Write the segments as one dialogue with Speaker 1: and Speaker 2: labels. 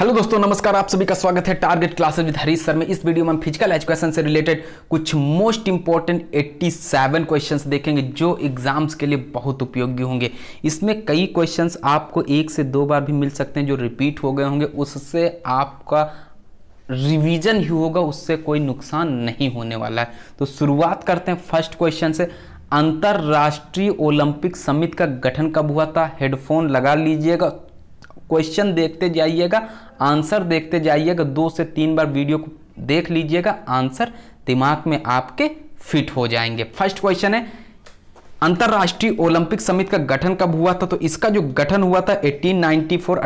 Speaker 1: hello दोस्तों नमस्कार आप सभी का स्वागत है target classes with Harish sir में इस वीडियो में हम फिजिकल एजुकेशन से रिलेटेड कुछ मोस्ट इंपॉर्टेंट 87 क्वेश्चंस देखेंगे जो एग्जाम्स के लिए बहुत उपयोगी होंगे इसमें कई क्वेश्चंस आपको एक से दो बार भी मिल सकते हैं जो रिपीट हो गए होंगे उससे आपका रिविजन ही होगा उससे कोई नुकसान नहीं होने वाला है तो शुरुआत करते हैं फर्स्ट क्वेश्चन से अंतर्राष्ट्रीय ओलंपिक समिति का गठन कब हुआ था हेडफोन लगा लीजिएगा क्वेश्चन देखते जाइएगा आंसर देखते जाइएगा दो से तीन बार वीडियो को देख लीजिएगा आंसर दिमाग में आपके फिट हो जाएंगे फर्स्ट क्वेश्चन है अंतर्राष्ट्रीय ओलंपिक समिति का गठन कब हुआ था तो इसका जो गठन हुआ था 1894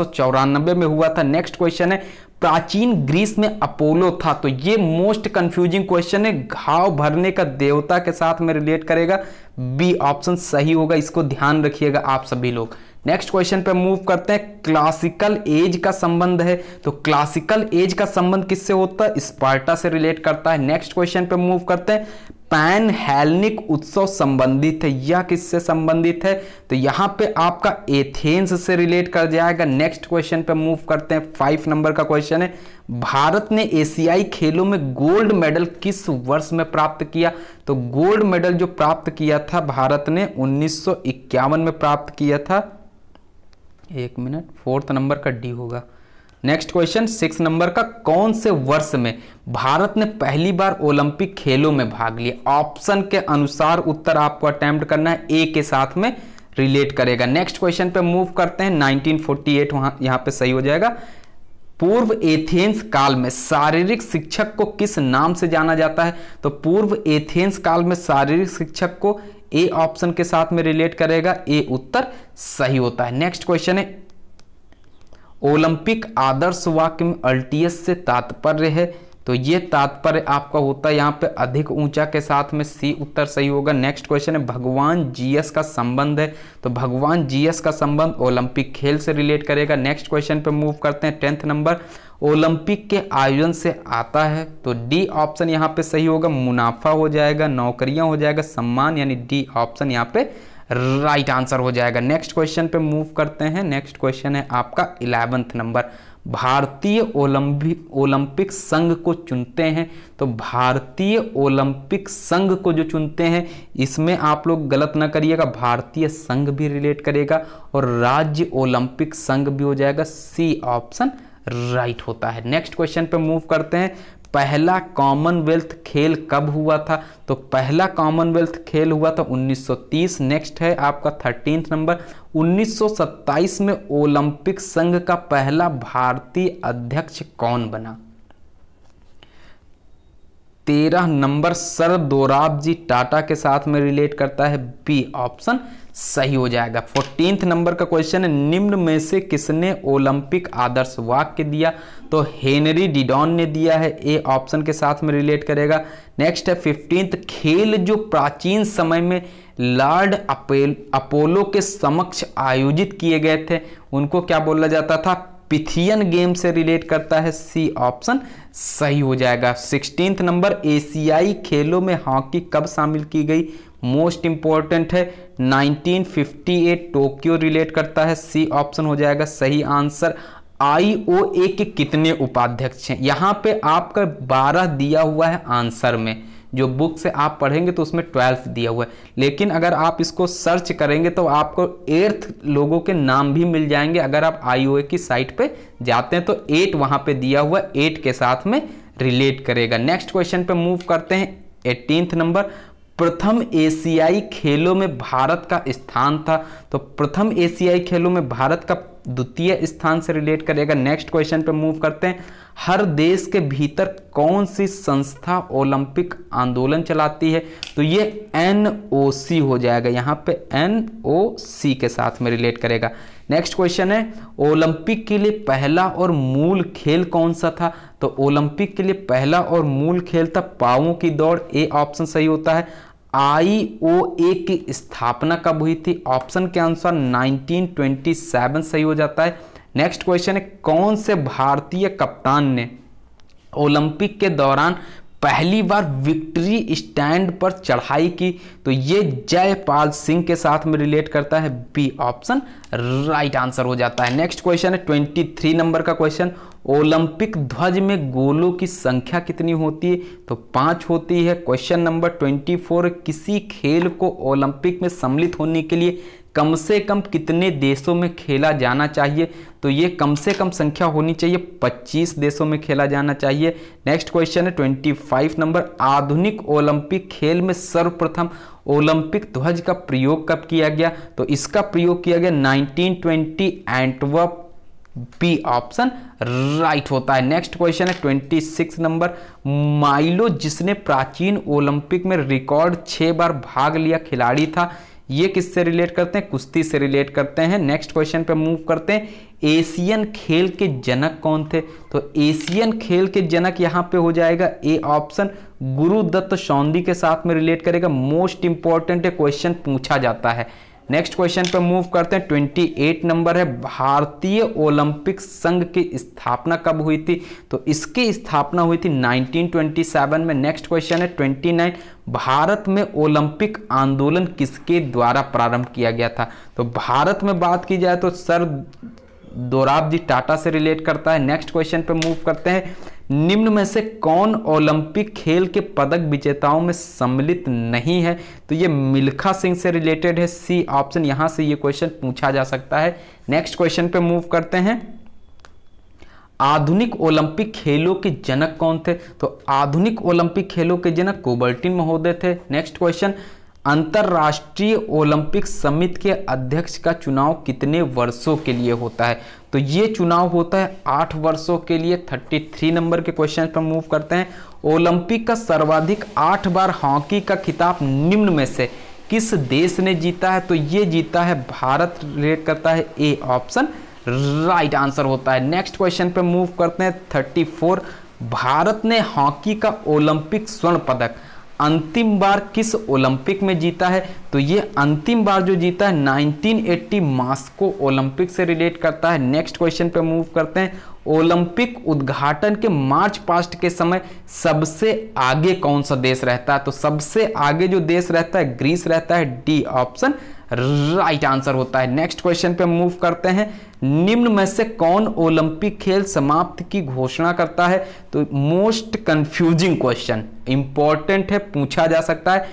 Speaker 1: 1894 में हुआ था नेक्स्ट क्वेश्चन है प्राचीन ग्रीस में अपोलो था तो ये मोस्ट कंफ्यूजिंग क्वेश्चन है घाव भरने का देवता के साथ में रिलेट करेगा बी ऑप्शन सही होगा इसको ध्यान रखिएगा आप सभी लोग नेक्स्ट क्वेश्चन पे मूव करते हैं क्लासिकल एज का संबंध है तो क्लासिकल एज का संबंध किससे होता है स्पार्टा से रिलेट करता है नेक्स्ट क्वेश्चन पे मूव करते हैं पैन हेलनिक उत्सव संबंधित है यह किससे संबंधित है तो यहां पे आपका एथेंस से रिलेट कर जाएगा नेक्स्ट क्वेश्चन पे मूव करते हैं फाइव नंबर का क्वेश्चन है भारत ने एशियाई खेलों में गोल्ड मेडल किस वर्ष में प्राप्त किया तो गोल्ड मेडल जो प्राप्त किया था भारत ने उन्नीस में प्राप्त किया था एक मिनट फोर्थ नंबर का डी होगा नेक्स्ट क्वेश्चन सिक्स नंबर का कौन से वर्ष में भारत ने पहली बार ओलंपिक खेलों में भाग लिया ऑप्शन के अनुसार उत्तर आपको अटैम्प्ट करना है ए के साथ में रिलेट करेगा नेक्स्ट क्वेश्चन पे मूव करते हैं 1948 फोर्टी एट यहाँ पर सही हो जाएगा पूर्व एथेंस काल में शारीरिक शिक्षक को किस नाम से जाना जाता है तो पूर्व एथेंस काल में शारीरिक शिक्षक को ए ऑप्शन के साथ में रिलेट करेगा ए उत्तर सही होता है नेक्स्ट क्वेश्चन है ओलंपिक आदर्श वाक्य में अल्टीएस से तात्पर्य है तो ये तात्पर्य आपका होता है यहाँ पे अधिक ऊंचा के साथ में सी उत्तर सही होगा नेक्स्ट क्वेश्चन है भगवान जीएस का संबंध है तो भगवान जीएस का संबंध ओलंपिक खेल से रिलेट करेगा नेक्स्ट क्वेश्चन पे मूव करते हैं टेंथ नंबर ओलंपिक के आयोजन से आता है तो डी ऑप्शन यहाँ पे सही होगा मुनाफा हो जाएगा नौकरियाँ हो जाएगा सम्मान यानी डी ऑप्शन यहाँ पे राइट आंसर हो जाएगा नेक्स्ट क्वेश्चन पे मूव करते हैं नेक्स्ट क्वेश्चन है आपका इलेवेंथ नंबर भारतीय ओलंपिक ओलंपिक संघ को चुनते हैं तो भारतीय ओलंपिक संघ को जो चुनते हैं इसमें आप लोग गलत ना करिएगा भारतीय संघ भी रिलेट करेगा और राज्य ओलंपिक संघ भी हो जाएगा सी ऑप्शन राइट होता है नेक्स्ट क्वेश्चन पे मूव करते हैं पहला कॉमनवेल्थ खेल कब हुआ था तो पहला कॉमनवेल्थ खेल हुआ था 1930 नेक्स्ट है आपका थर्टीन नंबर 1927 में ओलंपिक संघ का पहला भारतीय अध्यक्ष कौन बना तेरह नंबर सर दोराब जी टाटा के साथ में रिलेट करता है बी ऑप्शन सही हो जाएगा फोर्टींथ नंबर का क्वेश्चन है निम्न में से किसने ओलंपिक आदर्श वाक्य दिया तो हेनरी डिडॉन ने दिया है ए ऑप्शन के साथ में रिलेट करेगा नेक्स्ट है फिफ्टींथ खेल जो प्राचीन समय में लॉर्ड अपोलो के समक्ष आयोजित किए गए थे उनको क्या बोला जाता था पिथियन गेम से रिलेट करता है सी ऑप्शन सही हो जाएगा सिक्सटीन नंबर एशियाई खेलों में हॉकी कब शामिल की गई मोस्ट इंपॉर्टेंट है 1958 टोक्यो रिलेट करता है सी ऑप्शन हो जाएगा सही आंसर आईओए के कितने उपाध्यक्ष हैं यहां पे आपका 12 दिया हुआ है आंसर में जो बुक से आप पढ़ेंगे तो उसमें ट्वेल्थ दिया हुआ है लेकिन अगर आप इसको सर्च करेंगे तो आपको एर्थ लोगों के नाम भी मिल जाएंगे अगर आप आई की साइट पर जाते हैं तो एट वहाँ पर दिया हुआ एट के साथ में रिलेट करेगा नेक्स्ट क्वेश्चन पर मूव करते हैं एटीनथ नंबर प्रथम एशियाई खेलों में भारत का स्थान था तो प्रथम एशियाई खेलों में भारत का द्वितीय स्थान से रिलेट करेगा नेक्स्ट क्वेश्चन पे मूव करते हैं हर देश के भीतर कौन सी संस्था ओलंपिक आंदोलन चलाती है तो ये एन हो जाएगा यहाँ पे एन के साथ में रिलेट करेगा नेक्स्ट क्वेश्चन है ओलंपिक के लिए पहला और मूल खेल कौन सा था तो ओलंपिक के लिए पहला और मूल खेल था पावों की दौड़ ए ऑप्शन सही होता है आई ओ ए की स्थापना कब हुई थी ऑप्शन के आंसर 1927 सही हो जाता है नेक्स्ट क्वेश्चन है कौन से भारतीय कप्तान ने ओलंपिक के दौरान पहली बार विक्ट्री स्टैंड पर चढ़ाई की तो ये जयपाल सिंह के साथ में रिलेट करता है बी ऑप्शन राइट आंसर हो जाता है नेक्स्ट क्वेश्चन है 23 नंबर का क्वेश्चन ओलंपिक ध्वज में गोलों की संख्या कितनी होती है तो पांच होती है क्वेश्चन नंबर 24 किसी खेल को ओलंपिक में सम्मिलित होने के लिए कम से कम कितने देशों में खेला जाना चाहिए तो ये कम से कम संख्या होनी चाहिए 25 देशों में खेला जाना चाहिए नेक्स्ट क्वेश्चन है 25 नंबर आधुनिक ओलंपिक खेल में सर्वप्रथम ओलंपिक ध्वज का प्रयोग कब किया गया तो इसका प्रयोग किया गया 1920 एंटवर्प बी ऑप्शन राइट होता है नेक्स्ट क्वेश्चन है 26 नंबर माइलो जिसने प्राचीन ओलंपिक में रिकॉर्ड छः बार भाग लिया खिलाड़ी था ये किससे रिलेट करते हैं कुश्ती से रिलेट करते हैं नेक्स्ट क्वेश्चन पे मूव करते हैं एशियन खेल के जनक कौन थे तो एशियन खेल के जनक यहाँ पे हो जाएगा ए ऑप्शन गुरुदत्त सौंदी के साथ में रिलेट करेगा मोस्ट इंपॉर्टेंट क्वेश्चन पूछा जाता है नेक्स्ट क्वेश्चन पे मूव करते हैं 28 नंबर है भारतीय ओलंपिक संघ की स्थापना कब हुई थी तो इसकी स्थापना हुई थी 1927 में नेक्स्ट क्वेश्चन है 29 भारत में ओलंपिक आंदोलन किसके द्वारा प्रारंभ किया गया था तो भारत में बात की जाए तो सर दोराब जी टाटा से रिलेट करता है नेक्स्ट क्वेश्चन पे मूव करते हैं निम्न में से कौन ओलंपिक खेल के पदक विजेताओं में सम्मिलित नहीं है तो ये मिल्खा सिंह से रिलेटेड है सी ऑप्शन यहां से ये क्वेश्चन पूछा जा सकता है नेक्स्ट क्वेश्चन पे मूव करते हैं आधुनिक ओलंपिक खेलों के जनक कौन थे तो आधुनिक ओलंपिक खेलों के जनक कोबर्टिन महोदय थे नेक्स्ट क्वेश्चन अंतर्राष्ट्रीय ओलंपिक समिति के अध्यक्ष का चुनाव कितने वर्षों के लिए होता है तो ये चुनाव होता है आठ वर्षों के लिए थर्टी थ्री नंबर के क्वेश्चन पर मूव करते हैं ओलंपिक का सर्वाधिक आठ बार हॉकी का खिताब निम्न में से किस देश ने जीता है तो ये जीता है भारत रेट करता है ए ऑप्शन राइट आंसर होता है नेक्स्ट क्वेश्चन पर मूव करते हैं थर्टी फोर भारत ने हॉकी का ओलंपिक स्वर्ण पदक अंतिम बार किस ओलंपिक में जीता है तो ये अंतिम बार जो जीता है 1980 मास्को ओलंपिक से रिलेट करता है नेक्स्ट क्वेश्चन पे मूव करते हैं ओलंपिक उद्घाटन के मार्च पास्ट के समय सबसे आगे कौन सा देश रहता है तो सबसे आगे जो देश रहता है ग्रीस रहता है डी ऑप्शन राइट आंसर होता है नेक्स्ट क्वेश्चन पे मूव करते हैं निम्न में से कौन ओलंपिक खेल समाप्त की घोषणा करता है तो मोस्ट कंफ्यूजिंग क्वेश्चन इंपॉर्टेंट है पूछा जा सकता है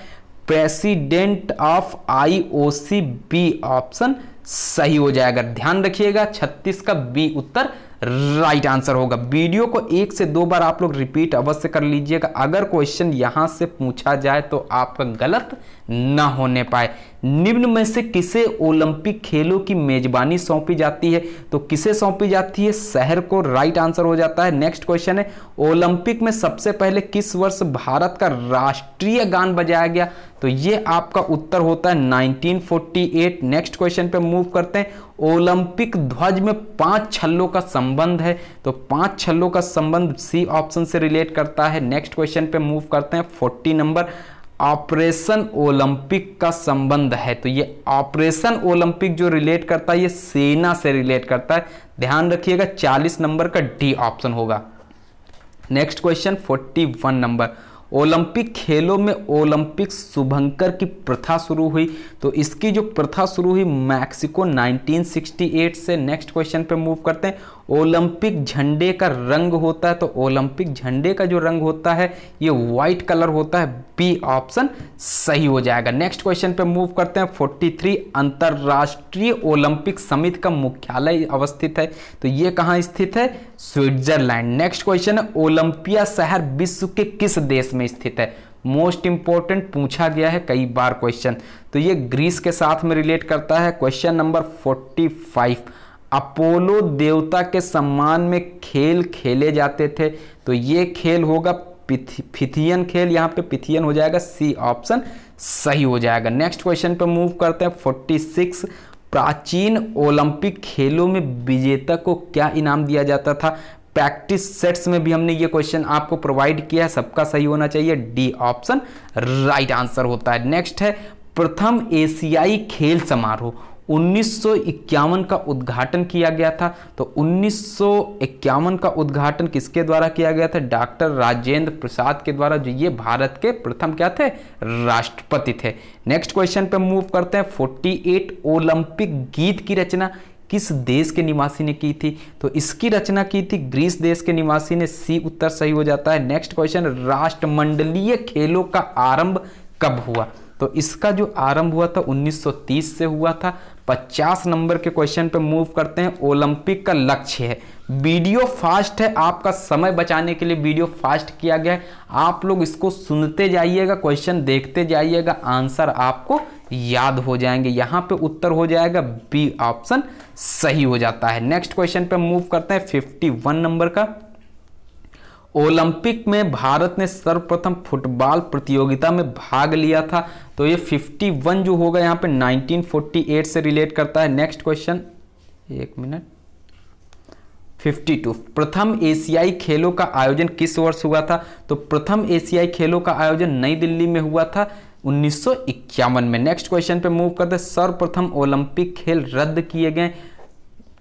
Speaker 1: president of IOC B option सही हो जाएगा ध्यान रखिएगा छत्तीस का बी उत्तर राइट आंसर होगा वीडियो को एक से दो बार आप लोग रिपीट अवश्य कर लीजिएगा अगर क्वेश्चन यहां से पूछा जाए तो आपका गलत न होने पाए निम्न में से किसे ओलंपिक खेलों की मेजबानी सौंपी जाती है तो किसे सौंपी जाती है शहर को राइट आंसर हो जाता है नेक्स्ट क्वेश्चन है ओलंपिक में सबसे पहले किस वर्ष भारत का राष्ट्रीय गान बजाया गया तो ये आपका उत्तर होता है 1948 नेक्स्ट क्वेश्चन पे मूव करते हैं ओलंपिक ध्वज में पांच छल्लों का संबंध है तो पांच छल्लों का संबंध सी ऑप्शन से रिलेट करता है नेक्स्ट क्वेश्चन पे मूव करते हैं 40 नंबर ऑपरेशन ओलंपिक का संबंध है तो ये ऑपरेशन ओलंपिक जो रिलेट करता है ये सेना से रिलेट करता है ध्यान रखिएगा 40 नंबर का डी ऑप्शन होगा नेक्स्ट क्वेश्चन 41 नंबर ओलंपिक खेलों में ओलंपिक शुभंकर की प्रथा शुरू हुई तो इसकी जो प्रथा शुरू हुई मैक्सिको 1968 से नेक्स्ट क्वेश्चन पे मूव करते हैं ओलंपिक झंडे का रंग होता है तो ओलंपिक झंडे का जो रंग होता है ये व्हाइट कलर होता है बी ऑप्शन सही हो जाएगा नेक्स्ट क्वेश्चन पे मूव करते हैं 43 अंतर्राष्ट्रीय ओलंपिक समिति का मुख्यालय अवस्थित है तो ये कहाँ स्थित है स्विट्जरलैंड नेक्स्ट क्वेश्चन है ओलंपिया शहर विश्व के किस देश में स्थित है मोस्ट इंपॉर्टेंट पूछा गया है कई बार क्वेश्चन तो ये ग्रीस के साथ में रिलेट करता है क्वेश्चन नंबर फोर्टी अपोलो देवता के सम्मान में खेल खेले जाते थे तो ये खेल होगा पिथियन खेल यहाँ पे पिथियन हो जाएगा सी ऑप्शन सही हो जाएगा नेक्स्ट क्वेश्चन पे मूव करते हैं 46 प्राचीन ओलंपिक खेलों में विजेता को क्या इनाम दिया जाता था प्रैक्टिस सेट्स में भी हमने ये क्वेश्चन आपको प्रोवाइड किया है सबका सही होना चाहिए डी ऑप्शन राइट आंसर होता है नेक्स्ट है प्रथम एशियाई खेल समारोह उन्नीस का उद्घाटन किया गया था तो उन्नीस का उद्घाटन किसके द्वारा किया गया था डॉक्टर राजेंद्र प्रसाद के द्वारा जो ये भारत के प्रथम क्या थे राष्ट्रपति थे नेक्स्ट क्वेश्चन पे मूव करते हैं 48 ओलंपिक गीत की रचना किस देश के निवासी ने की थी तो इसकी रचना की थी ग्रीस देश के निवासी ने सी उत्तर सही हो जाता है नेक्स्ट क्वेश्चन राष्ट्रमंडलीय खेलों का आरंभ कब हुआ तो इसका जो आरंभ हुआ था 1930 से हुआ था 50 नंबर के क्वेश्चन पे मूव करते हैं ओलंपिक का लक्ष्य है वीडियो फास्ट है आपका समय बचाने के लिए वीडियो फास्ट किया गया है आप लोग इसको सुनते जाइएगा क्वेश्चन देखते जाइएगा आंसर आपको याद हो जाएंगे यहाँ पे उत्तर हो जाएगा बी ऑप्शन सही हो जाता है नेक्स्ट क्वेश्चन पे मूव करते हैं 51 नंबर का ओलंपिक में भारत ने सर्वप्रथम फुटबॉल प्रतियोगिता में भाग लिया था तो ये 51 जो होगा यहाँ पे 1948 से रिलेट करता है नेक्स्ट क्वेश्चन एक मिनट 52 प्रथम एशियाई खेलों का आयोजन किस वर्ष हुआ था तो प्रथम एशियाई खेलों का आयोजन नई दिल्ली में हुआ था उन्नीस में नेक्स्ट क्वेश्चन पे मूव करते सर्वप्रथम ओलंपिक खेल रद्द किए गए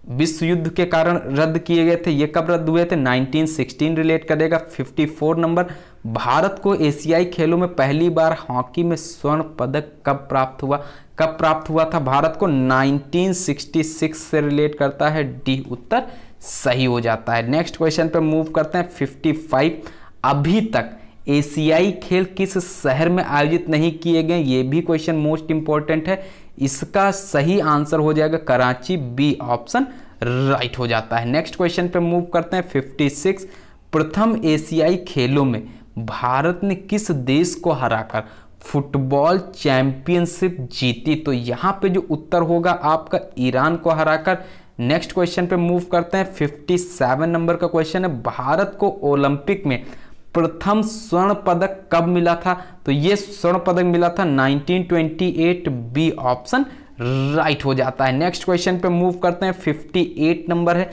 Speaker 1: विश्व युद्ध के कारण रद्द किए गए थे ये कब रद्द हुए थे 1916 रिलेट करेगा 54 नंबर भारत को एशियाई खेलों में पहली बार हॉकी में स्वर्ण पदक कब प्राप्त हुआ कब प्राप्त हुआ था भारत को 1966 से रिलेट करता है डी उत्तर सही हो जाता है नेक्स्ट क्वेश्चन पे मूव करते हैं 55 अभी तक एशियाई खेल किस शहर में आयोजित नहीं किए गए ये भी क्वेश्चन मोस्ट इंपॉर्टेंट है इसका सही आंसर हो जाएगा कराची बी ऑप्शन राइट हो जाता है नेक्स्ट क्वेश्चन पे मूव करते हैं 56 प्रथम एशियाई खेलों में भारत ने किस देश को हराकर फुटबॉल चैंपियनशिप जीती तो यहाँ पे जो उत्तर होगा आपका ईरान को हराकर नेक्स्ट क्वेश्चन पे मूव करते हैं 57 नंबर का क्वेश्चन है भारत को ओलंपिक में प्रथम स्वर्ण पदक कब मिला था तो ये स्वर्ण पदक मिला था 1928 बी ऑप्शन राइट हो जाता है नेक्स्ट क्वेश्चन पे मूव करते हैं 58 नंबर है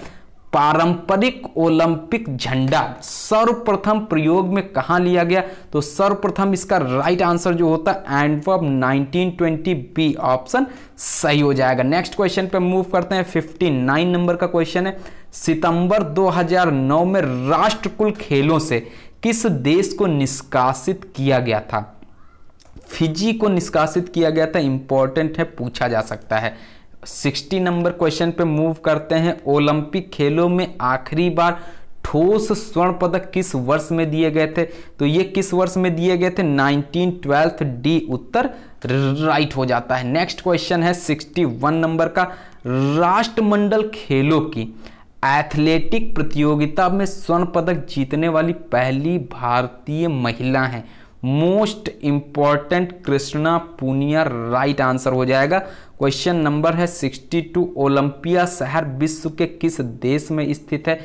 Speaker 1: पारंपरिक ओलंपिक झंडा सर्वप्रथम प्रयोग में कहा लिया गया तो सर्वप्रथम इसका राइट आंसर जो होता है एंड 1920 बी ऑप्शन सही हो जाएगा नेक्स्ट क्वेश्चन पे मूव करते हैं 59 नंबर का क्वेश्चन है सितंबर 2009 में राष्ट्रकुल खेलों से किस देश को निष्कासित किया गया था फिजी को निष्कासित किया गया था इंपॉर्टेंट है पूछा जा सकता है 60 नंबर क्वेश्चन पे मूव करते हैं ओलंपिक खेलों में आखिरी बार ठोस स्वर्ण पदक किस वर्ष में दिए गए थे तो ये किस वर्ष में दिए गए थे 1912 डी उत्तर राइट हो जाता है नेक्स्ट क्वेश्चन है 61 नंबर का राष्ट्रमंडल खेलों की एथलेटिक प्रतियोगिता में स्वर्ण पदक जीतने वाली पहली भारतीय महिला हैं most important Krishna Poonia right answer हो जाएगा क्वेश्चन नंबर है 62 ओलंपिया शहर विश्व के किस देश में स्थित है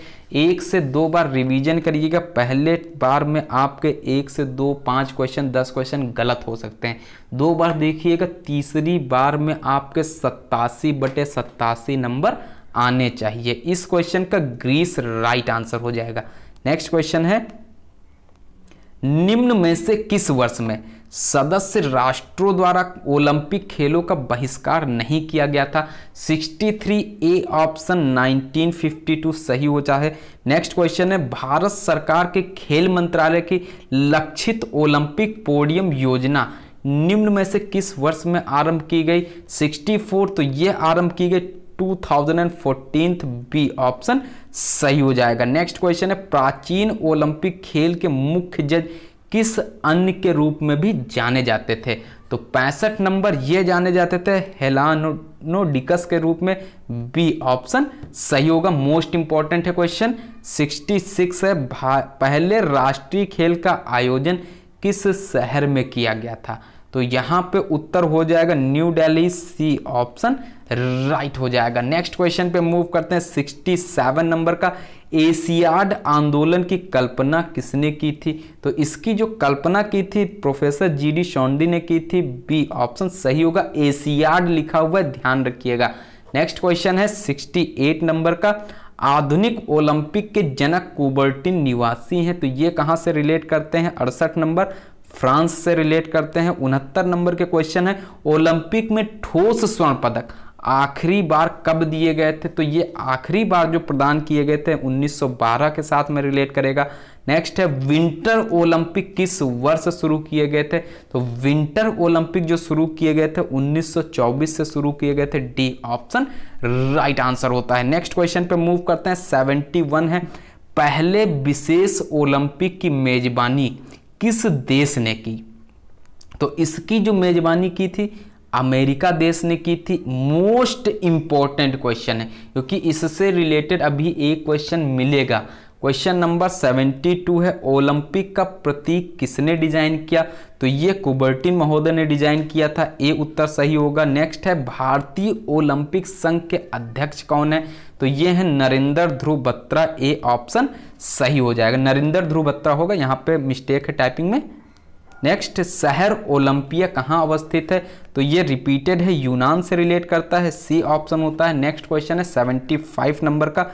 Speaker 1: एक से दो बार रिवीजन करिएगा पहले बार में आपके एक से दो पाँच क्वेश्चन दस क्वेश्चन गलत हो सकते हैं दो बार देखिएगा तीसरी बार में आपके सत्तासी बटे सत्तासी नंबर आने चाहिए इस क्वेश्चन का ग्रीस राइट आंसर हो जाएगा नेक्स्ट क्वेश्चन है निम्न में से किस वर्ष में सदस्य राष्ट्रों द्वारा ओलंपिक खेलों का बहिष्कार नहीं किया गया था 63 ए ऑप्शन 1952 सही होता है नेक्स्ट क्वेश्चन है भारत सरकार के खेल मंत्रालय की लक्षित ओलंपिक पोडियम योजना निम्न में से किस वर्ष में आरंभ की गई 64 तो यह आरंभ की गई 2014 बी ऑप्शन सही हो जाएगा नेक्स्ट क्वेश्चन है प्राचीन ओलंपिक खेल के मुख्य जज किस अन्य के रूप में भी जाने जाते थे तो पैंसठ नंबर ये जाने जाते थे हेलानोडिकस के रूप में बी ऑप्शन सही होगा मोस्ट इंपॉर्टेंट है क्वेश्चन 66 है पहले राष्ट्रीय खेल का आयोजन किस शहर में किया गया था तो यहां पे उत्तर हो जाएगा New Delhi C option right हो जाएगा नेक्स्ट क्वेश्चन पे मूव करते हैं 67 नंबर का एशियाड आंदोलन की कल्पना किसने की थी तो इसकी जो कल्पना की थी प्रोफेसर जी डी शौंडी ने की थी बी ऑप्शन सही होगा एशियाड लिखा हुआ है ध्यान रखिएगा नेक्स्ट क्वेश्चन है 68 नंबर का आधुनिक ओलंपिक के जनक कुबर्टिन निवासी हैं तो ये कहाँ से रिलेट करते हैं अड़सठ नंबर फ्रांस से रिलेट करते हैं उनहत्तर नंबर के क्वेश्चन है ओलंपिक में ठोस स्वर्ण पदक आखिरी बार कब दिए गए थे तो ये आखिरी बार जो प्रदान किए गए थे 1912 के साथ में रिलेट करेगा नेक्स्ट है विंटर ओलंपिक किस वर्ष शुरू किए गए थे तो विंटर ओलंपिक जो शुरू किए गए थे 1924 से शुरू किए गए थे डी ऑप्शन राइट आंसर होता है नेक्स्ट क्वेश्चन पे मूव करते हैं 71 है पहले विशेष ओलंपिक की मेजबानी किस देश ने की तो इसकी जो मेजबानी की थी अमेरिका देश ने की थी मोस्ट इंपॉर्टेंट क्वेश्चन है क्योंकि इससे रिलेटेड अभी एक क्वेश्चन मिलेगा क्वेश्चन नंबर 72 है ओलंपिक का प्रतीक किसने डिजाइन किया तो ये कुबर्टिन महोदय ने डिजाइन किया था ए उत्तर सही होगा नेक्स्ट है भारतीय ओलंपिक संघ के अध्यक्ष कौन है तो ये है नरेंद्र ध्रुव बत्रा ए ऑप्शन सही हो जाएगा नरेंद्र ध्रुव बत्रा होगा यहाँ पे मिस्टेक है टाइपिंग में नेक्स्ट शहर ओलंपिया कहाँ अवस्थित है तो ये रिपीटेड है यूनान से रिलेट करता है सी ऑप्शन होता है नेक्स्ट क्वेश्चन है फाइव नंबर का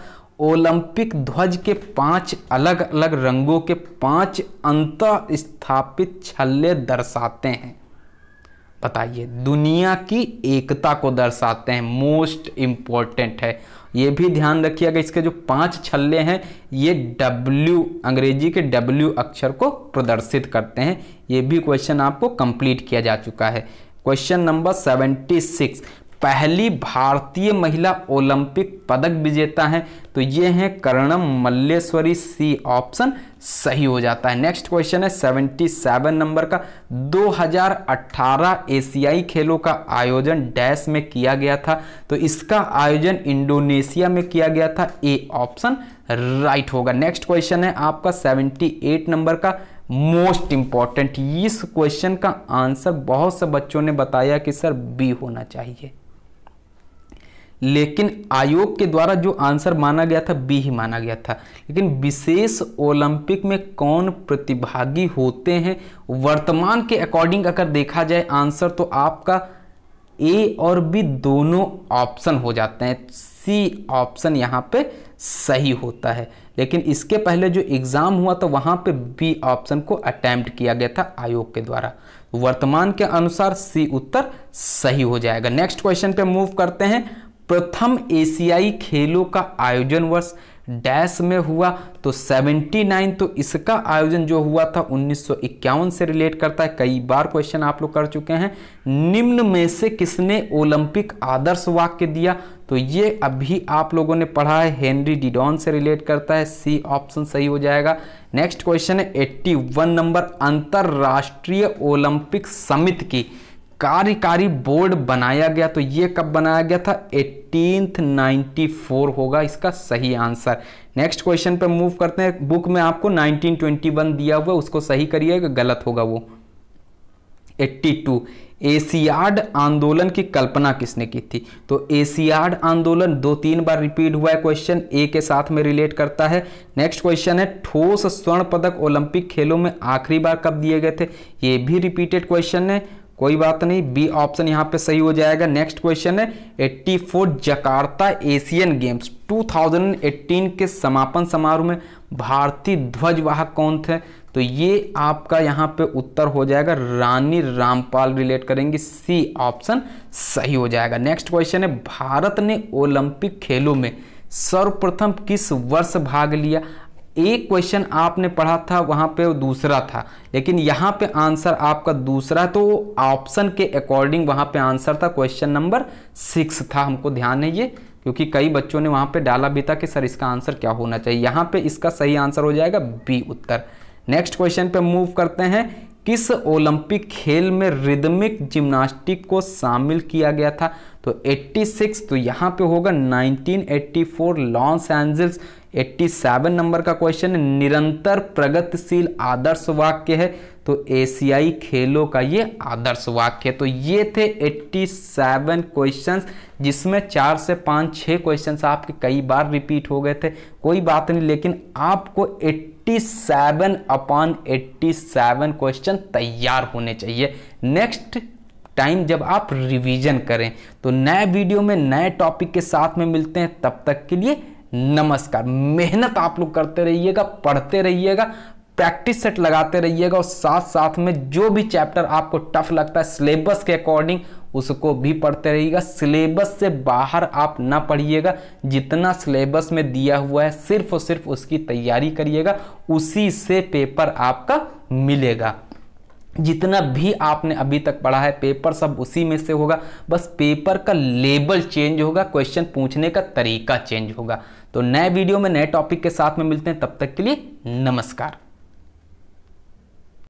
Speaker 1: ओलंपिक ध्वज के पांच अलग अलग रंगों के पांच अंत स्थापित छल्ले दर्शाते हैं बताइए दुनिया की एकता को दर्शाते हैं मोस्ट इम्पॉर्टेंट है ये भी ध्यान रखिएगा इसके जो पांच छल्ले हैं ये डब्ल्यू अंग्रेजी के डब्ल्यू अक्षर को प्रदर्शित करते हैं ये भी क्वेश्चन आपको कंप्लीट किया जा चुका है क्वेश्चन नंबर सेवेंटी सिक्स पहली भारतीय महिला ओलंपिक पदक विजेता हैं तो ये हैं कर्णम मल्लेश्वरी सी ऑप्शन सही हो जाता है नेक्स्ट क्वेश्चन है 77 नंबर का 2018 एशियाई खेलों का आयोजन डैश में किया गया था तो इसका आयोजन इंडोनेशिया में किया गया था ए ऑप्शन राइट होगा नेक्स्ट क्वेश्चन है आपका 78 नंबर का मोस्ट इंपॉर्टेंट इस क्वेश्चन का आंसर बहुत से बच्चों ने बताया कि सर बी होना चाहिए लेकिन आयोग के द्वारा जो आंसर माना गया था बी ही माना गया था लेकिन विशेष ओलंपिक में कौन प्रतिभागी होते हैं वर्तमान के अकॉर्डिंग अगर देखा जाए आंसर तो आपका ए और बी दोनों ऑप्शन हो जाते हैं सी ऑप्शन यहाँ पे सही होता है लेकिन इसके पहले जो एग्ज़ाम हुआ तो वहाँ पे बी ऑप्शन को अटैम्प्ट किया गया था आयोग के द्वारा वर्तमान के अनुसार सी उत्तर सही हो जाएगा नेक्स्ट क्वेश्चन पे मूव करते हैं प्रथम एशियाई खेलों का आयोजन वर्ष डैश में हुआ तो 79 तो इसका आयोजन जो हुआ था उन्नीस से रिलेट करता है कई बार क्वेश्चन आप लोग कर चुके हैं निम्न में से किसने ओलंपिक आदर्श वाक्य दिया तो ये अभी आप लोगों ने पढ़ा है हेनरी डिडॉन से रिलेट करता है सी ऑप्शन सही हो जाएगा नेक्स्ट क्वेश्चन है 81 नंबर अंतर्राष्ट्रीय ओलंपिक समिति की कार्यकारी बोर्ड बनाया गया तो ये कब बनाया गया था नाइन्टी फोर होगा इसका सही आंसर नेक्स्ट क्वेश्चन पर मूव करते हैं बुक में आपको 1921 दिया हुआ उसको सही करिएगा गलत होगा वो 82 एशियाड आंदोलन की कल्पना किसने की थी तो एशियाड आंदोलन दो तीन बार रिपीट हुआ है क्वेश्चन ए के साथ में रिलेट करता है नेक्स्ट क्वेश्चन है ठोस स्वर्ण पदक ओलंपिक खेलों में आखिरी बार कब दिए गए थे ये भी रिपीटेड क्वेश्चन है कोई बात नहीं बी ऑप्शन यहां पे सही हो जाएगा नेक्स्ट क्वेश्चन है 84 जकार्ता एशियन गेम्स 2018 के समापन समारोह में भारतीय ध्वजवाहक कौन थे तो ये आपका यहाँ पे उत्तर हो जाएगा रानी रामपाल रिलेट करेंगे सी ऑप्शन सही हो जाएगा नेक्स्ट क्वेश्चन है भारत ने ओलंपिक खेलों में सर्वप्रथम किस वर्ष भाग लिया एक क्वेश्चन आपने पढ़ा था वहां पे दूसरा था लेकिन यहां पे आंसर आपका दूसरा तो ऑप्शन के अकॉर्डिंग वहां पे आंसर था क्वेश्चन नंबर सिक्स था हमको ध्यान है ये क्योंकि कई बच्चों ने वहां पे डाला भी था कि सर इसका आंसर क्या होना चाहिए यहां पे इसका सही आंसर हो जाएगा बी उत्तर नेक्स्ट क्वेश्चन पे मूव करते हैं किस ओलंपिक खेल में रिदमिक जिम्नास्टिक को शामिल किया गया था तो 86 तो यहाँ पे होगा 1984 लॉस एंजल्स 87 नंबर का क्वेश्चन निरंतर प्रगतिशील आदर्श वाक्य है तो एशियाई खेलों का ये आदर्श वाक्य है तो ये थे 87 क्वेश्चंस जिसमें चार से पाँच छः क्वेश्चंस आपके कई बार रिपीट हो गए थे कोई बात नहीं लेकिन आपको 87 अपॉन 87 क्वेश्चन तैयार होने चाहिए नेक्स्ट टाइम जब आप रिवीजन करें तो नए वीडियो में नए टॉपिक के साथ में मिलते हैं तब तक के लिए नमस्कार मेहनत आप लोग करते रहिएगा पढ़ते रहिएगा प्रैक्टिस सेट लगाते रहिएगा और साथ साथ में जो भी चैप्टर आपको टफ लगता है सिलेबस के अकॉर्डिंग उसको भी पढ़ते रहिएगा सिलेबस से बाहर आप ना पढ़िएगा जितना सिलेबस में दिया हुआ है सिर्फ और सिर्फ उसकी तैयारी करिएगा उसी से पेपर आपका मिलेगा जितना भी आपने अभी तक पढ़ा है पेपर सब उसी में से होगा बस पेपर का लेबल चेंज होगा क्वेश्चन पूछने का तरीका चेंज होगा तो नए वीडियो में नए टॉपिक के साथ में मिलते हैं तब तक के लिए नमस्कार